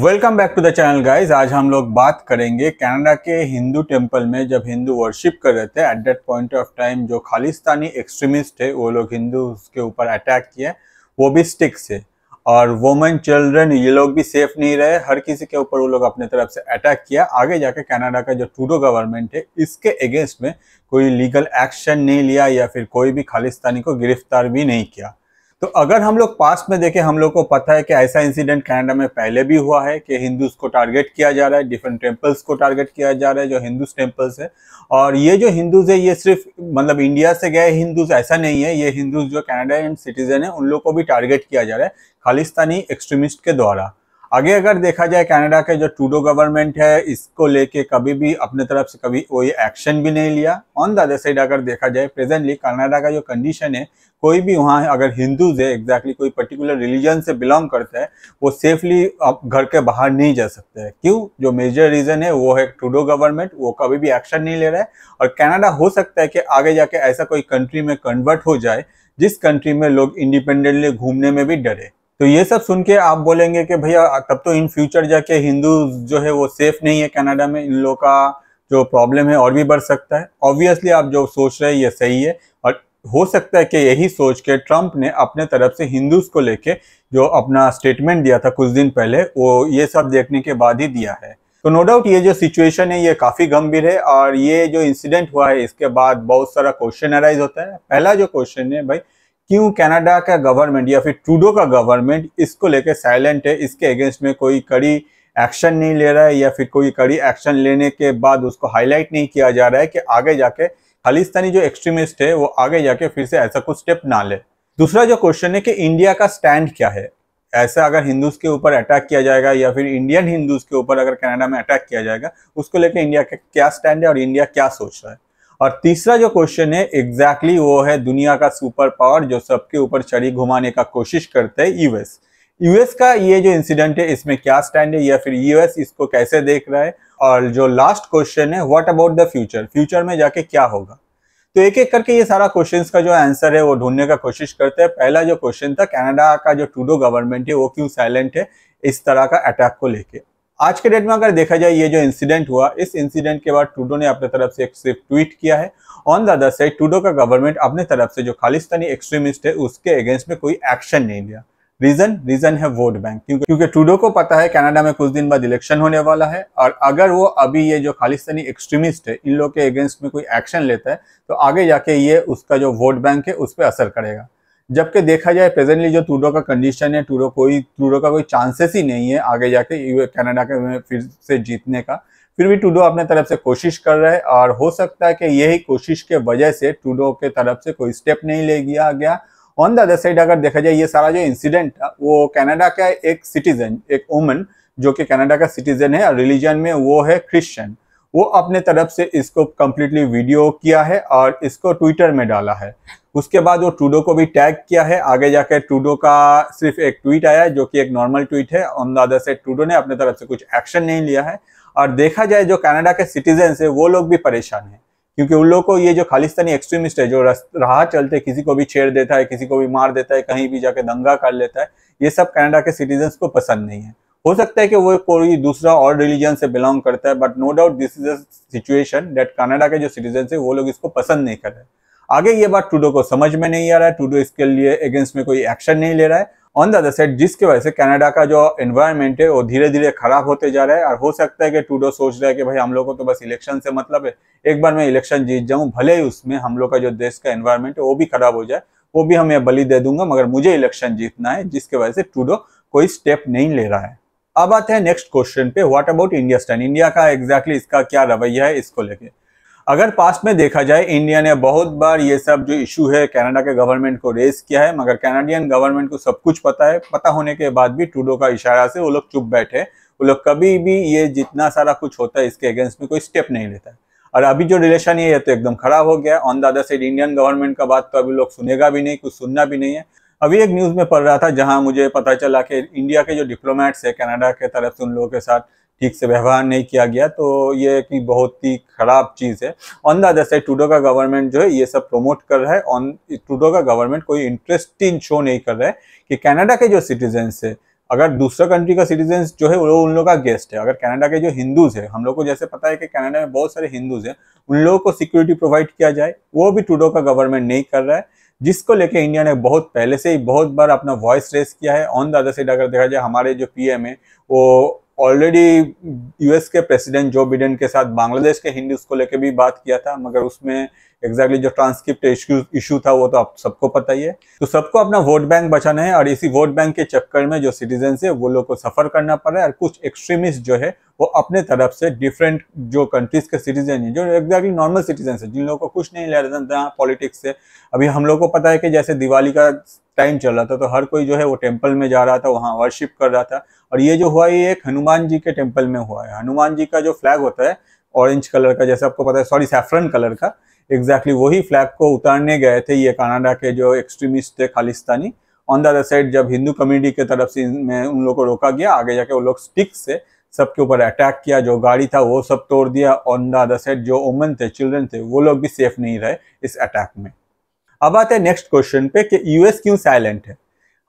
welcome back to the channel guys आज हम लोग बात करेंगे कनाडा के हिंदू टेम्पल में जब हिंदू वर्शिप कर रहे थे at that point of time जो खालिस्तानी एक्सट्रीमिस्ट है वो लोग हिंदू के ऊपर अटैक किए वो भी स्टिक से और वोमेन चिल्ड्रन ये लोग भी सेफ नहीं रहे हर किसी के ऊपर वो लोग अपने तरफ से अटैक किया आगे जाके कनाडा का जो टूडो गवर्नमेंट है इसके अगेंस्ट में कोई लीगल एक्शन नहीं लिया या फिर कोई भी खालिस्तानी को गिरफ्तार भी नहीं किया तो अगर हम लोग पास्ट में देखें हम लोग को पता है कि ऐसा इंसिडेंट कनाडा में पहले भी हुआ है कि हिंदूज को टारगेट किया जा रहा है डिफरेंट टेम्पल्स को टारगेट किया जा रहा है जो हिंदूज टेम्पल्स है और ये जो हिंदूज है ये सिर्फ मतलब इंडिया से गए हिंदूज ऐसा नहीं है ये हिंदूज जो कैनेडा सिटीजन है उन लोग को भी टारगेट किया जा रहा है खालिस्तानी एक्सट्रीमिस्ट के द्वारा आगे अगर देखा जाए कनाडा के जो टूडो गवर्नमेंट है इसको लेके कभी भी अपने तरफ से कभी कोई एक्शन भी नहीं लिया ऑन द अदर साइड अगर देखा जाए प्रेजेंटली कनाडा का जो कंडीशन है कोई भी वहाँ अगर हिंदूज है एग्जैक्टली कोई पर्टिकुलर रिलीजन से बिलोंग करता है वो सेफली आप घर के बाहर नहीं जा सकते हैं क्यों जो मेजर रीज़न है वो है टूडो गवर्नमेंट वो कभी भी एक्शन नहीं ले रहा है और कनाडा हो सकता है कि आगे जाके ऐसा कोई कंट्री में कन्वर्ट हो जाए जिस कंट्री में लोग इंडिपेंडेंटली घूमने में भी डरे तो ये सब सुन के आप बोलेंगे कि भैया तब तो इन फ्यूचर जाके हिंदू जो है वो सेफ नहीं है कनाडा में इन लोगों का जो प्रॉब्लम है और भी बढ़ सकता है ऑब्वियसली आप जो सोच रहे हैं ये सही है और हो सकता है कि यही सोच के ट्रंप ने अपने तरफ से हिंदूज को लेके जो अपना स्टेटमेंट दिया था कुछ दिन पहले वो ये सब देखने के बाद ही दिया है तो नो डाउट ये जो सिचुएशन है ये काफ़ी गंभीर है और ये जो इंसिडेंट हुआ है इसके बाद बहुत सारा क्वेश्चन अराइज होता है पहला जो क्वेश्चन है भाई क्यों कनाडा का गवर्नमेंट या फिर ट्रूडो का गवर्नमेंट इसको लेकर साइलेंट है इसके अगेंस्ट में कोई कड़ी एक्शन नहीं ले रहा है या फिर कोई कड़ी एक्शन लेने के बाद उसको हाईलाइट नहीं किया जा रहा है कि आगे जाके खालिस्तानी जो एक्सट्रीमिस्ट है वो आगे जाके फिर से ऐसा कुछ स्टेप ना ले दूसरा जो क्वेश्चन है कि इंडिया का स्टैंड क्या है ऐसा अगर हिंदूज के ऊपर अटैक किया जाएगा या फिर इंडियन हिंदूज के ऊपर अगर कनाडा में अटैक किया जाएगा उसको लेकर इंडिया का क्या स्टैंड है और इंडिया क्या सोच रहा है और तीसरा जो क्वेश्चन है एग्जैक्टली exactly वो है दुनिया का सुपर पावर जो सबके ऊपर चढ़ी घुमाने का कोशिश करते है यूएस यूएस का ये जो इंसिडेंट है इसमें क्या स्टैंड है या फिर यूएस इसको कैसे देख रहा है और जो लास्ट क्वेश्चन है what about the future future में जाके क्या होगा तो एक एक करके ये सारा क्वेश्चंस का जो आंसर है वो ढूंढने का कोशिश करते हैं पहला जो क्वेश्चन था कनाडा का जो टूडो गवर्नमेंट है वो क्यों साइलेंट है इस तरह का अटैक को लेके आज के डेट में अगर देखा जाए ये जो इंसिडेंट हुआ इस इंसिडेंट के बाद टूडो ने अपने तरफ से एक सिर्फ ट्वीट किया है ऑन द अदर साइड टूडो का गवर्नमेंट अपने तरफ से जो खालिस्तानी एक्सट्रीमिस्ट है उसके अगेंस्ट में कोई एक्शन नहीं लिया रीजन रीजन है वोट बैंक क्योंकि क्योंकि टूडो को पता है कनाडा में कुछ दिन बाद इलेक्शन होने वाला है और अगर वो अभी ये जो खालिस्तानी एक्सट्रीमिस्ट है इन लोग के अगेंस्ट में कोई एक्शन लेता है तो आगे जाके ये उसका जो वोट बैंक है उस पर असर करेगा जबकि देखा जाए प्रेजेंटली जो टूडो का कंडीशन है टूडो कोई टूडो का कोई चांसेस ही नहीं है आगे जाके कनाडा के फिर से जीतने का फिर भी टूडो अपने तरफ से कोशिश कर रहा है और हो सकता है कि यही कोशिश के वजह से टूडो के तरफ से कोई स्टेप नहीं ले गया गया ऑन द अदर साइड अगर देखा जाए ये सारा जो इंसिडेंट था वो कनाडा का एक सिटीजन एक वूमन जो कि कनाडा का सिटीजन है और रिलीजन में वो है क्रिश्चियन वो अपने तरफ से इसको कम्प्लीटली वीडियो किया है और इसको ट्विटर में डाला है उसके बाद वो ट्रूडो को भी टैग किया है आगे जाकर ट्रूडो का सिर्फ एक ट्वीट आया है जो कि एक नॉर्मल ट्वीट है ऑन द अदर से ट्रूडो ने अपने तरफ से कुछ एक्शन नहीं लिया है और देखा जाए जो कनाडा के सिटीजन है वो लोग भी परेशान हैं क्योंकि उन लोगों को ये जो खालिस्तानी एक्सट्रीमिस्ट है जो राह चलते किसी को भी छेड़ देता है किसी को भी मार देता है कहीं भी जाके दंगा कर लेता है ये सब कनाडा के सिटीजन्स को पसंद नहीं है हो सकता है कि वो कोई दूसरा और रिलीजन से बिलोंग करता है but no doubt this is अचुएशन सिचुएशन डेट कनाडा के जो सिटीजन है वो लोग इसको पसंद नहीं कर रहे आगे ये बात टूडो को समझ में नहीं आ रहा है टूडो इसके लिए अगेंस्ट में कोई एक्शन नहीं ले रहा है ऑन द अदर साइड जिसके वजह से कनाडा का जो एनवायरनमेंट है वो धीरे धीरे खराब होते जा रहा है और हो सकता है कि टूडो सोच रहा है कि भाई हम लोगों को तो बस इलेक्शन से मतलब है एक बार मैं इलेक्शन जीत जाऊं भले ही उसमें हम लोग का जो देश का एनवायरनमेंट है वो भी खराब हो जाए वो भी हमें बलि दे दूंगा मगर मुझे इलेक्शन जीतना है जिसकी वजह से टूडो कोई स्टेप नहीं ले रहा है अब आते हैं नेक्स्ट क्वेश्चन पे what about India stand India का एग्जैक्टली exactly इसका क्या रवैया है इसको लेके अगर पास्ट में देखा जाए इंडिया ने बहुत बार ये सब जो इशू है कनाडा के गवर्नमेंट को रेस किया है मगर कैनेडियन गवर्नमेंट को सब कुछ पता है पता होने के बाद भी टूडो का इशारा से वो लोग चुप बैठे वो लोग कभी भी ये जितना सारा कुछ होता है इसके अगेंस्ट में कोई स्टेप नहीं लेता है और अभी जो रिलेशन ये है तो एकदम खराब हो गया on the other side Indian government का बात तो अभी लोग सुनेगा भी नहीं कुछ सुनना भी नहीं है अभी एक न्यूज़ में पढ़ रहा था जहां मुझे पता चला कि इंडिया के जो डिप्लोमेट्स है कनाडा के तरफ से उन लोगों के साथ ठीक से व्यवहार नहीं किया गया तो ये कि बहुत ही खराब चीज़ है ऑन द अदर साइड टूडो का गवर्नमेंट जो है ये सब प्रमोट कर रहा है ऑन टूडो का गवर्नमेंट कोई इंटरेस्टिंग शो नहीं कर रहा है कि कनाडा के जो सिटीजन्स है अगर दूसरा कंट्री का सिटीजन्स जो है वो उन लोग का गेस्ट है अगर कनाडा के जो हिंदूज है हम लोग को जैसे पता है कि कनाडा में बहुत सारे हिंदूज हैं उन लोगों को सिक्योरिटी प्रोवाइड किया जाए वो भी टूडो का गवर्नमेंट नहीं कर रहा है जिसको लेके इंडिया ने बहुत पहले से ही बहुत बार अपना वॉइस रेस किया है ऑन द अदर साइड अगर देखा जाए हमारे जो पीएम है वो ऑलरेडी यूएस के प्रेसिडेंट जो बिडेन के साथ बांग्लादेश के हिंदी उसको लेकर भी बात किया था मगर उसमें एग्जैक्टली जो ट्रांसक्रिप्ट इश्यू इशू था वो तो आप सबको पता ही है तो सबको अपना वोट बैंक बचाना है और इसी वोट बैंक के चक्कर में जो सिटीजन है वो लोग को सफर करना पड़ रहा है और कुछ एक्सट्रीमिस्ट जो है वो अपने तरफ से डिफरेंट जो कंट्रीज़ के सिटीजन हैं जो एग्जैक्टली नॉर्मल सिटीजन है जिन लोगों को कुछ नहीं लेना पॉलिटिक्स से अभी हम लोग को पता है कि जैसे दिवाली का टाइम चल रहा था तो हर कोई जो है वो टेम्पल में जा रहा था वहाँ वर्शिप कर रहा था और ये जो हुआ ये एक हनुमान जी के टेम्पल में हुआ है हनुमान जी का जो फ्लैग होता है ऑरेंज कलर का जैसे आपको पता है सॉरी सेफरन कलर का एग्जैक्टली exactly वही फ्लैग को उतारने गए थे ये कनाडा के जो एक्सट्रीमिस्ट थे Khalistani on the other side जब हिंदू कम्युनिटी की तरफ से उन लोगों को रोका गया आगे जाके वो लोग स्टिक्स से सबके ऊपर अटैक किया जो गाड़ी था वो सब तोड़ दिया ऑन द अदर साइड जो वुमेन थे चिल्ड्रन थे वो लोग भी सेफ नहीं रहे इस अटैक में अब आते हैं नेक्स्ट क्वेश्चन पे कि यूएस क्यों साइलेंट है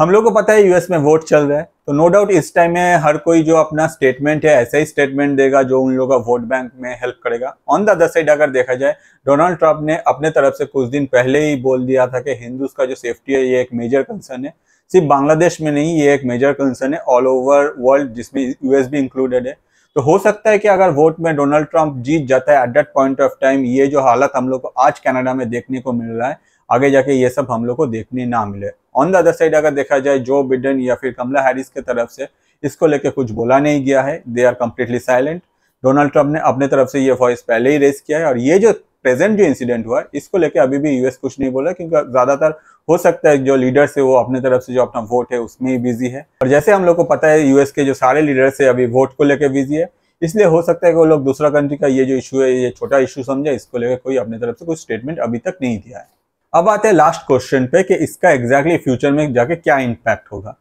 हम लोग को पता है यूएस में वोट चल रहा है तो नो डाउट इस टाइम में हर कोई जो अपना स्टेटमेंट है ऐसा ही स्टेटमेंट देगा जो उन लोगों का वोट बैंक में हेल्प करेगा ऑन द अदर साइड अगर देखा जाए डोनाल्ड ट्रंप ने अपने तरफ से कुछ दिन पहले ही बोल दिया था कि हिंदूज का जो सेफ्टी है ये एक मेजर कंसर्न है सिर्फ बांग्लादेश में नहीं ये एक मेजर कंसर्न है ऑल ओवर वर्ल्ड जिसमें यूएस भी इंक्लूडेड है तो हो सकता है कि अगर वोट में डोनाल्ड ट्रंप जीत जाता है at that point of time ये जो हालत हम लोग को आज कनाडा में देखने को मिल रहा है आगे जाके ये सब हम लोग को देखने ना मिले ऑन द अदर साइड अगर देखा जाए जो बिडन या फिर कमला हैरिस के तरफ से इसको लेके कुछ बोला नहीं गया है they are completely silent Donald Trump ने अपने तरफ से ये वॉइस पहले ही रेस किया है और ये जो प्रेजेंट जो इंसिडेंट हुआ इसको लेके अभी भी यूएस कुछ नहीं बोला क्योंकि ज्यादातर हो सकता है जो लीडर्स है वो अपने तरफ से जो अपना वोट है उसमें ही बिजी है और जैसे हम लोग को पता है यूएस के जो सारे लीडर्स है अभी वोट को लेकर बिजी है इसलिए हो सकता है कि वो लोग दूसरा कंट्री का ये जो इशू है ये छोटा इशू समझे इसको लेकर कोई अपने तरफ से कोई स्टेटमेंट अभी तक नहीं दिया है अब आते हैं लास्ट क्वेश्चन पे कि इसका एग्जैक्टली exactly फ्यूचर में जाके क्या इम्पैक्ट होगा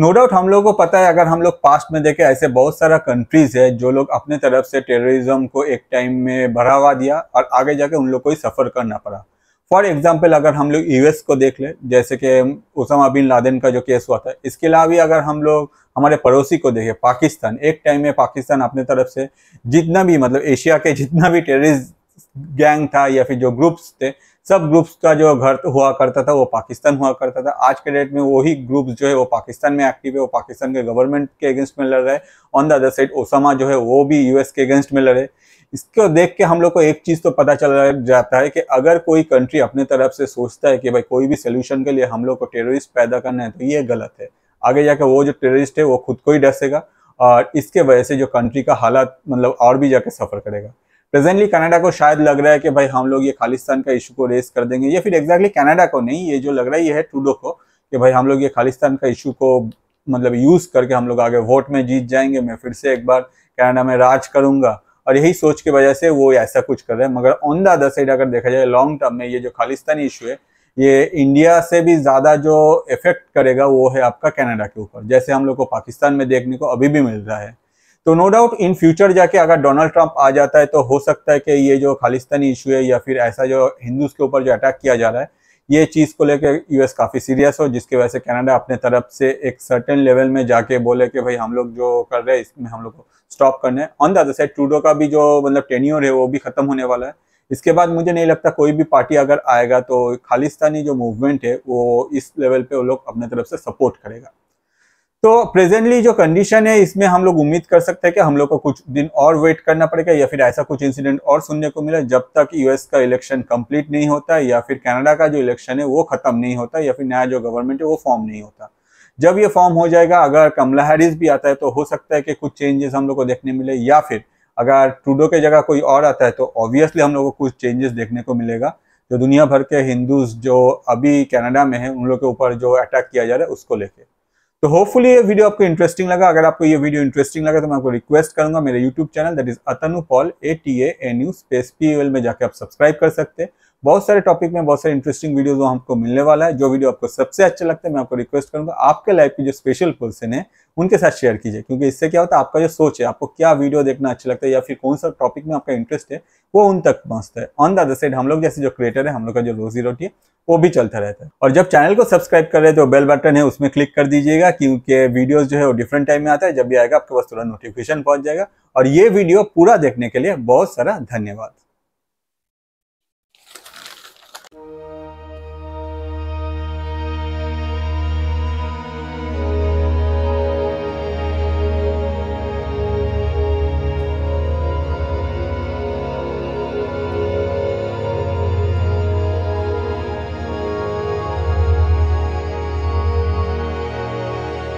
नो डाउट हम लोग को पता है अगर हम लोग पास्ट में देखें ऐसे बहुत सारा कंट्रीज है जो लोग अपने तरफ से टेररिज्म को एक टाइम में बढ़ावा दिया और आगे जाके उन लोग को ही सफ़र करना पड़ा फॉर एग्जाम्पल अगर हम लोग यूएस को देख ले जैसे कि उसामा बिन लादेन का जो केस हुआ था इसके अलावा भी अगर हम लोग हमारे पड़ोसी को देखें पाकिस्तान एक टाइम में पाकिस्तान अपने तरफ से जितना भी मतलब एशिया के जितना भी टेररिस्ट गैंग था या फिर जो ग्रुप्स थे सब ग्रुप्स का जो घर तो हुआ करता था वो पाकिस्तान हुआ करता था आज के डेट में वही ग्रुप्स जो है वो पाकिस्तान में एक्टिव है वो पाकिस्तान के गवर्नमेंट के अगेंस्ट में लड़ रहे हैं on the other side Osama जो है वो भी यूएस के अगेंस्ट में लड़े इसको देख के हम लोग को एक चीज़ तो पता चल जाता है कि अगर कोई कंट्री अपने तरफ से सोचता है कि भाई कोई भी सोल्यूशन के लिए हम लोग को टेररिस्ट पैदा करना है तो ये गलत है आगे जाके वो जो टेररिस्ट है वो खुद को ही डसेगा और इसके वजह से जो कंट्री का हालात मतलब और भी जाके सफ़र करेगा प्रेजेंटली कनाडा को शायद लग रहा है कि भाई हम लोग ये खालिस्तान का इशू को रेस कर देंगे या फिर एग्जैक्टली exactly कनाडा को नहीं ये जो लग रहा है ये है टूडो को कि भाई हम लोग ये खालिस्तान का इशू को मतलब यूज़ करके हम लोग आगे वोट में जीत जाएंगे मैं फिर से एक बार कनाडा में राज करूंगा और यही सोच की वजह से वो ऐसा कुछ कर रहे हैं मगर ऑन द अदर साइड अगर देखा जाए लॉन्ग टर्म में ये जो खालिस्तानी इशू है ये इंडिया से भी ज़्यादा जो इफेक्ट करेगा वो है आपका कनाडा के ऊपर जैसे हम लोग को पाकिस्तान में देखने को अभी भी मिल रहा है तो नो डाउट इन फ्यूचर जाके अगर डोनाल्ड ट्रंप आ जाता है तो हो सकता है कि ये जो खालिस्तानी इशू है या फिर ऐसा जो हिंदूज के ऊपर जो अटैक किया जा रहा है ये चीज़ को लेकर यूएस काफ़ी सीरियस हो जिसकी वजह से कनाडा अपने तरफ से एक सर्टेन लेवल में जाके बोले कि भाई हम लोग जो कर रहे हैं इसमें हम लोग को स्टॉप करने on the other side Trudeau का भी जो मतलब टेन्योर है वो भी ख़त्म होने वाला है इसके बाद मुझे नहीं लगता कोई भी पार्टी अगर आएगा तो खालिस्तानी जो मूवमेंट है वो इस लेवल पे वो लोग अपने तरफ से सपोर्ट करेगा तो प्रेजेंटली जो कंडीशन है इसमें हम लोग उम्मीद कर सकते हैं कि हम लोग को कुछ दिन और वेट करना पड़ेगा या फिर ऐसा कुछ इंसिडेंट और सुनने को मिला जब तक यूएस का इलेक्शन कंप्लीट नहीं होता या फिर कनाडा का जो इलेक्शन है वो खत्म नहीं होता या फिर नया जो गवर्नमेंट है वो फॉर्म नहीं होता जब ये फॉर्म हो जाएगा अगर कमला हैरिस भी आता है तो हो सकता है कि कुछ चेंजेस हम लोग को देखने मिले या फिर अगर ट्रूडो के जगह कोई और आता है तो ऑब्वियसली हम लोग को कुछ चेंजेस देखने को मिलेगा जो दुनिया भर के हिंदूज जो अभी कनाडा में हैं उन लोग के ऊपर जो अटैक किया जा रहा है उसको लेके तो होपफुली ये वीडियो आपको इंटरेस्टिंग लगा अगर आपको ये वीडियो इंटरेस्टिंग लगा तो मैं आपको रिक्वेस्ट करूंगा मेरे YouTube channel that is Atanu Paul A T A N U space P L में जाके आप सब्सक्राइब कर सकते हैं बहुत सारे टॉपिक में बहुत सारे इंटरेस्टिंग वीडियोज हमको मिलने वाला है जो वीडियो आपको सबसे अच्छे लगते हैं मैं आपको रिक्वेस्ट करूंगा आपके लाइफ की जो स्पेशल पर्सन है उनके साथ शेयर कीजिए क्योंकि इससे क्या होता है आपका जो सोच है आपको क्या वीडियो देखना अच्छा लगता है या फिर कौन सा टॉपिक में आपका इंटरेस्ट है वो उन तक पहुंचता है ऑन द अदर साइड हम लोग जैसे जो क्रिएटर है हम लोग का जो रोजी रोटी है वो भी चलता रहता है और जब चैनल को सब्सक्राइब कर रहे हैं तो बेल बटन है उसमें क्लिक कर दीजिएगा क्योंकि वीडियोज जो है वो डिफरेंट टाइम में आता है जब भी आएगा आपके पास थोड़ा नोटिफिकेशन पहुंच जाएगा और ये वीडियो पूरा देखने के लिए बहुत सारा धन्यवाद